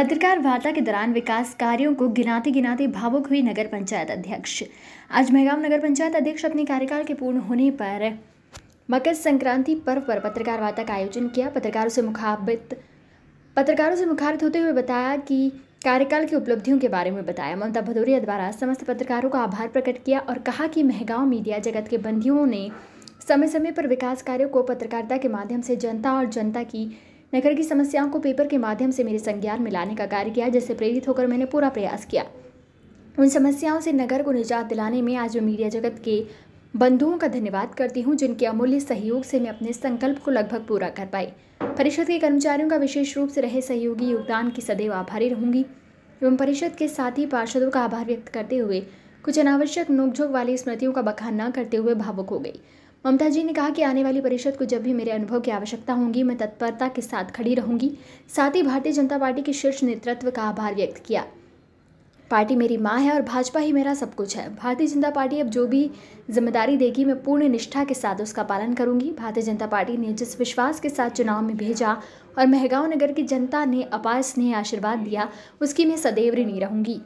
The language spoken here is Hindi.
पत्रकार वार्ता के दौरान विकास कार्यों को गिनाते गिनाते भावुक हुई नगर पंचायत अध्यक्ष आज महगाम नगर पंचायत अध्यक्ष अपने कार्यकाल के पूर्ण होने पर मकर संक्रांति पर्व पर पत्रकार वार्ता का आयोजन किया पत्रकारों से मुखाबित पत्रकारों से मुखारित होते हुए बताया कि कार्यकाल की उपलब्धियों के बारे में बताया ममता भदौरिया द्वारा समस्त पत्रकारों का आभार प्रकट किया और कहा कि महगांव मीडिया जगत के बंदियों ने समय समय पर विकास कार्यों को पत्रकारिता के माध्यम से जनता और जनता की नगर की समस्याओं को पेपर के माध्यम से मेरे संज्ञान में लाने का कार्य किया जिससे प्रेरित होकर मैंने पूरा प्रयास किया उन समस्याओं से नगर को निजात दिलाने में आज मैं मीडिया जगत के बंधुओं का धन्यवाद करती हूँ जिनके अमूल्य सहयोग से मैं अपने संकल्प को लगभग पूरा कर पाई परिषद के कर्मचारियों का विशेष रूप से रहे सहयोगी योगदान की सदैव आभारी रहूंगी एवं परिषद के साथ ही पार्षदों का आभार व्यक्त करते हुए कुछ अनावश्यक नोकझोंक वाली स्मृतियों का बखान न करते हुए भावुक हो गई ममता जी ने कहा कि आने वाली परिषद को जब भी मेरे अनुभव की आवश्यकता होगी मैं तत्परता के साथ खड़ी रहूंगी साथ ही भारतीय जनता पार्टी के शीर्ष नेतृत्व का आभार व्यक्त किया पार्टी मेरी माँ है और भाजपा ही मेरा सब कुछ है भारतीय जनता पार्टी अब जो भी जिम्मेदारी देगी मैं पूर्ण निष्ठा के साथ उसका पालन करूंगी भारतीय जनता पार्टी ने जिस विश्वास के साथ चुनाव में भेजा और महगांव नगर की जनता ने अपार स्नेह आशीर्वाद दिया उसकी मैं सदैव ऋणी रहूंगी